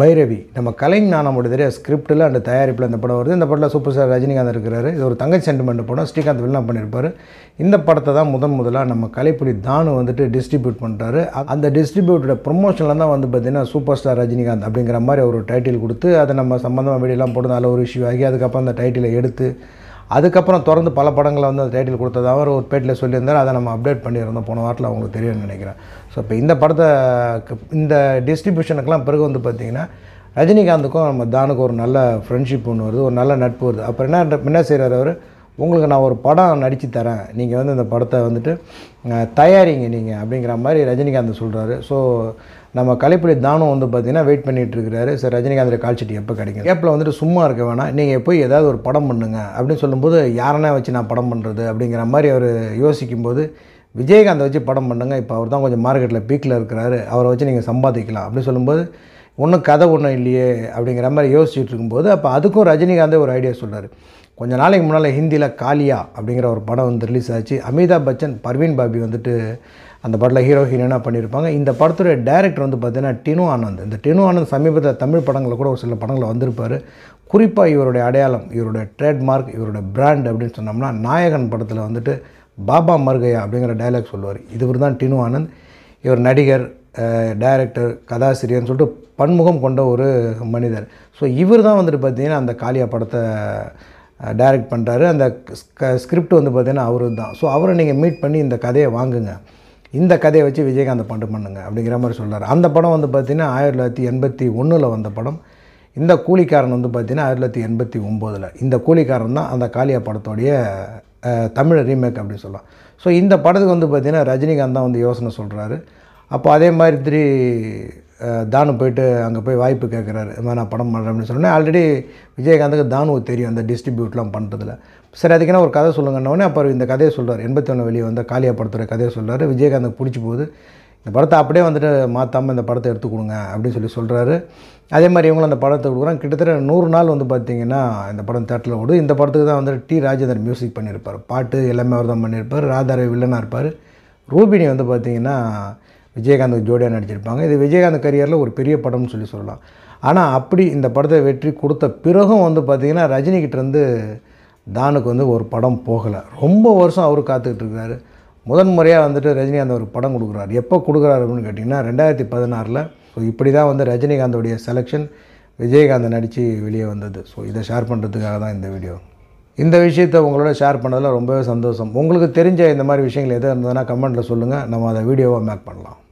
பைரவி நம்ம கலைஞானமோட தெரியா ஸ்கிரிப்டில் அந்த தயாரிப்பில் இந்த படம் வருது இந்த படத்தில் சூப்பர் ஸ்டார் ரஜினிகாந்த் இருக்கிறார் இது ஒரு தங்கச் சென்டிமெண்ட் படம் ஸ்ரீகாந்த் வில்லா பண்ணியிருப்பார் இந்த படத்தை தான் முதன் முதலாக நம்ம கலைப்புலி தானு வந்துட்டு டிஸ்ட்ரிபியூட் பண்ணுறாரு அந்த டிஸ்ட்ரிபியூட்டோட ப்ரொமோஷனில் தான் வந்து பார்த்திங்கன்னா சூப்பர் ஸ்டார் ரஜினிகாந்த் அப்படிங்கிற மாதிரி ஒரு டைட்டில் கொடுத்து அதை நம்ம சம்மந்தமாக வீடியோலாம் போட்டு நல்ல ஒரு இஷ்யூ ஆகி அதுக்கப்புறம் அந்த டைட்டிலை எடுத்து அதுக்கப்புறம் தொடர்ந்து பல படங்களை வந்து அந்த டைட்டில் கொடுத்தது அவர் ஒரு பேட்டில் சொல்லியிருந்தார் அதை நம்ம அப்டேட் பண்ணியிருந்தோம் போன வாரத்தில் அவங்களுக்கு தெரியும்னு நினைக்கிறேன் ஸோ இப்போ இந்த படத்தை இந்த டிஸ்ட்ரிபியூஷனுக்கெலாம் பிறகு வந்து பார்த்திங்கன்னா ரஜினிகாந்துக்கும் நம்ம தானுக்கும் ஒரு நல்ல ஃப்ரெண்ட்ஷிப் ஒன்று வருது ஒரு நல்ல நட்பு வருது அப்புறம் என்ன என்ன செய்கிறார் அவர் உங்களுக்கு நான் ஒரு படம் நடித்து தரேன் நீங்கள் வந்து இந்த படத்தை வந்துட்டு தயாரிங்க நீங்கள் அப்படிங்கிற மாதிரி ரஜினிகாந்த் சொல்கிறாரு ஸோ நம்ம கலைப்படி தானம் வந்து பார்த்திங்கன்னா வெயிட் பண்ணிகிட்டு இருக்கிறாரு சார் ரஜினிகாந்தில் கால்ச்சட்டி எப்போ கிடைக்கும் ஏப்பில் வந்துட்டு சும்மா இருக்க வேணாம் நீங்கள் போய் ஏதாவது ஒரு படம் பண்ணுங்க அப்படின்னு சொல்லும்போது யாரனா வச்சு நான் படம் பண்ணுறது அப்படிங்கிற மாதிரி அவர் யோசிக்கும்போது விஜயகாந்தை வச்சு படம் பண்ணுங்க இப்போ அவர் தான் கொஞ்சம் மார்க்கெட்டில் பீக்கில் இருக்கிறாரு அவரை வச்சு நீங்கள் சம்பாதிக்கலாம் அப்படின்னு சொல்லும்போது ஒன்றும் கதை ஒன்றும் இல்லையே அப்படிங்கிற மாதிரி யோசிச்சுட்டு இருக்கும்போது அப்போ அதுக்கும் ரஜினிகாந்தே ஒரு ஐடியா சொல்கிறார் கொஞ்ச நாளைக்கு முன்னால் ஹிந்தியில் காலியா அப்படிங்கிற ஒரு படம் வந்து ரிலீஸ் ஆச்சு அமிதாப் பச்சன் பர்வீன் பாபி வந்துட்டு அந்த படத்தில் ஹீரோ ஹீரோனாக பண்ணியிருப்பாங்க இந்த படத்துடைய டைரக்டர் வந்து பார்த்தீங்கன்னா டினு ஆனந்த் இந்த டினு ஆனந்த் சமீபத்தில் தமிழ் படங்களில் கூட ஒரு சில படங்களில் வந்திருப்பார் குறிப்பாக இவருடைய அடையாளம் இவருடைய ட்ரேட்மார்க் இவருடைய பிராண்ட் அப்படின்னு சொன்னோம்னா நாயகன் படத்தில் வந்துட்டு பாபா மர்கையா அப்படிங்கிற டைலாக் சொல்லுவார் இவர் தான் டினு ஆனந்த் இவர் நடிகர் டைரக்டர் கதாசிரியர்னு சொல்லிட்டு பன்முகம் கொண்ட ஒரு மனிதர் ஸோ இவர் தான் வந்துட்டு பார்த்திங்கன்னா அந்த காளியா படத்தை டைரக்ட் பண்ணுறாரு அந்த ஸ்கிரிப்ட் வந்து பார்த்திங்கன்னா அவரு தான் ஸோ அவரை நீங்கள் மீட் பண்ணி இந்த கதையை வாங்குங்க இந்த கதையை வச்சு விஜயகாந்த் பண்டு பண்ணுங்க அப்படிங்கிற மாதிரி சொல்கிறார் அந்த படம் வந்து பார்த்திங்கன்னா ஆயிரத்தி தொள்ளாயிரத்தி எண்பத்தி ஒன்றில் வந்த படம் இந்த கூலிக்காரன் வந்து பார்த்திங்கன்னா ஆயிரத்தி தொள்ளாயிரத்தி எண்பத்தி ஒம்போதில் இந்த கூலிக்காரன் தான் அந்த காளியா படத்தோடைய தமிழ் ரீமேக் அப்படின்னு சொல்லலாம் ஸோ இந்த படத்துக்கு வந்து பார்த்திங்கன்னா ரஜினிகாந்த் தான் வந்து யோசனை சொல்கிறாரு அப்போ அதே மாதிரி தானு போயிட்டு அங்கே போய் வாய்ப்பு கேட்குறாரு இது மாதிரி நான் படம் பண்ணுறேன் அப்படின்னு சொன்னேன் ஆல்ரெடி விஜயகாந்துக்கு தானு தெரியும் அந்த டிஸ்ட்ரிபியூட்லாம் பண்ணுறதுல சரி அதுக்கான ஒரு கதை சொல்லுங்கன்னொடனே அப்புறம் இந்த கதையை சொல்கிறார் எண்பத்தி ஒன்று வெளியே வந்த காளியா படத்துடைய கதையை சொல்கிறாரு விஜயகாந்துக்கு பிடிச்சி போகுது இந்த படத்தை அப்படியே வந்துட்டு மாற்றாமல் இந்த படத்தை எடுத்து கொடுங்க அப்படின்னு சொல்லி சொல்கிறாரு அதே மாதிரி இவங்களும் அந்த படத்தை கொடுக்குறாங்க கிட்டத்தட்ட நூறு நாள் வந்து பார்த்திங்கன்னா இந்த படம் தேட்டரில் ஓடு இந்த படத்துக்கு தான் வந்துட்டு டி ராஜேந்தர் மியூசிக் பண்ணியிருப்பார் பாட்டு எல்லாமே அவர் தான் பண்ணியிருப்பார் ராதாரவி வில்லனாக இருப்பார் ரூபினி வந்து பார்த்திங்கன்னா விஜயகாந்துக்கு ஜோடியாக நடிச்சிருப்பாங்க இது விஜயகாந்த் கரியரில் ஒரு பெரிய படம்னு சொல்லி சொல்லலாம் ஆனால் அப்படி இந்த படத்தை வெற்றி கொடுத்த பிறகும் வந்து பார்த்திங்கன்னா ரஜினிகிட்டேருந்து தானுக்கு வந்து ஒரு படம் போகலை ரொம்ப வருஷம் அவர் காத்துக்கிட்டு இருக்கிறாரு முதன் முறையாக வந்துட்டு ரஜினிகாந்த் ஒரு படம் கொடுக்குறாரு எப்போ கொடுக்குறாரு அப்படின்னு கேட்டிங்கன்னா ரெண்டாயிரத்தி பதினாறில் ஸோ இப்படி தான் வந்து ரஜினிகாந்தோடைய செலெக்ஷன் விஜயகாந்த் நடித்து வெளியே வந்தது ஸோ இதை ஷேர் பண்ணுறதுக்காக தான் இந்த வீடியோ இந்த விஷயத்தை உங்களோட ஷேர் பண்ணதில் ரொம்பவே சந்தோஷம் உங்களுக்கு தெரிஞ்ச இந்த மாதிரி விஷயங்கள் எதாக இருந்ததுன்னா கமெண்ட்டில் சொல்லுங்கள் நம்ம அதை வீடியோவாக மேக் பண்ணலாம்